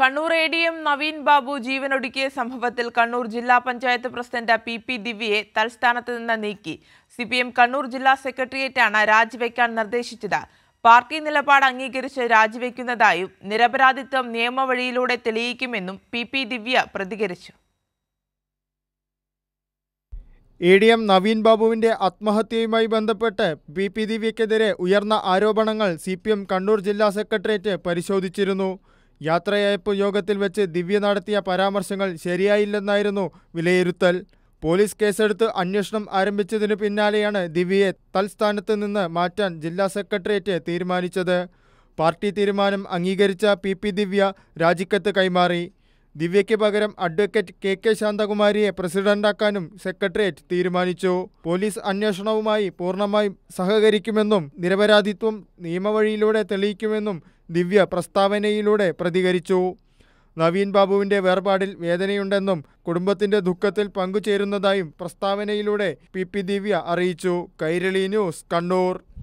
Kannur A D M Naveen Babu ജീവനൊടുക്കിയ സംഭവത്തിൽ കണ്ണൂർ ജില്ലാ പഞ്ചായത്ത് പ്രസിഡന്റ് പി പി ദിവ്യയെ തൽസ്ഥാനത്ത് നിന്ന് നീക്കി സി പി എം കണ്ണൂർ ജില്ലാ സെക്രട്ടേറിയറ്റാണ് രാജിവെക്കാൻ നിർദ്ദേശിച്ചത് പാർട്ടി നിലപാട് അംഗീകരിച്ച് രാജിവെക്കുന്നതായും നിരപരാധിത്വം നിയമവഴിയിലൂടെ തെളിയിക്കുമെന്നും പി പി ദിവ്യ പ്രതികരിച്ചു എ ഡി എം നവീൻ ബാബുവിന്റെ ആത്മഹത്യയുമായി ബന്ധപ്പെട്ട് പി പി ദിവ്യക്കെതിരെ ഉയർന്ന ആരോപണങ്ങൾ സി പി എം കണ്ണൂർ ജില്ലാ സെക്രട്ടേറിയറ്റ് പരിശോധിച്ചിരുന്നു യാത്രയയപ്പ് യോഗത്തിൽ വെച്ച് ദിവ്യ നടത്തിയ പരാമർശങ്ങൾ ശരിയായില്ലെന്നായിരുന്നു വിലയിരുത്തൽ പോലീസ് കേസെടുത്ത് അന്വേഷണം ആരംഭിച്ചതിനു പിന്നാലെയാണ് ദിവ്യയെ തൽസ്ഥാനത്ത് നിന്ന് മാറ്റാൻ ജില്ലാ സെക്രട്ടേറിയറ്റ് തീരുമാനിച്ചത് പാർട്ടി തീരുമാനം അംഗീകരിച്ച പി ദിവ്യ രാജിക്കത്ത് കൈമാറി ദിവ്യയ്ക്ക് പകരം അഡ്വക്കേറ്റ് കെ കെ ശാന്തകുമാരിയെ പ്രസിഡന്റാക്കാനും സെക്രട്ടേറിയറ്റ് തീരുമാനിച്ചു പോലീസ് അന്വേഷണവുമായി പൂർണ്ണമായും സഹകരിക്കുമെന്നും നിരപരാധിത്വം നിയമവഴിയിലൂടെ തെളിയിക്കുമെന്നും ദിവ്യ പ്രസ്താവനയിലൂടെ പ്രതികരിച്ചു നവീൻ ബാബുവിന്റെ വേർപാടിൽ വേദനയുണ്ടെന്നും കുടുംബത്തിന്റെ ദുഃഖത്തിൽ പങ്കുചേരുന്നതായും പ്രസ്താവനയിലൂടെ പി പി ദിവ്യ അറിയിച്ചു കൈരളി ന്യൂസ് കണ്ണൂർ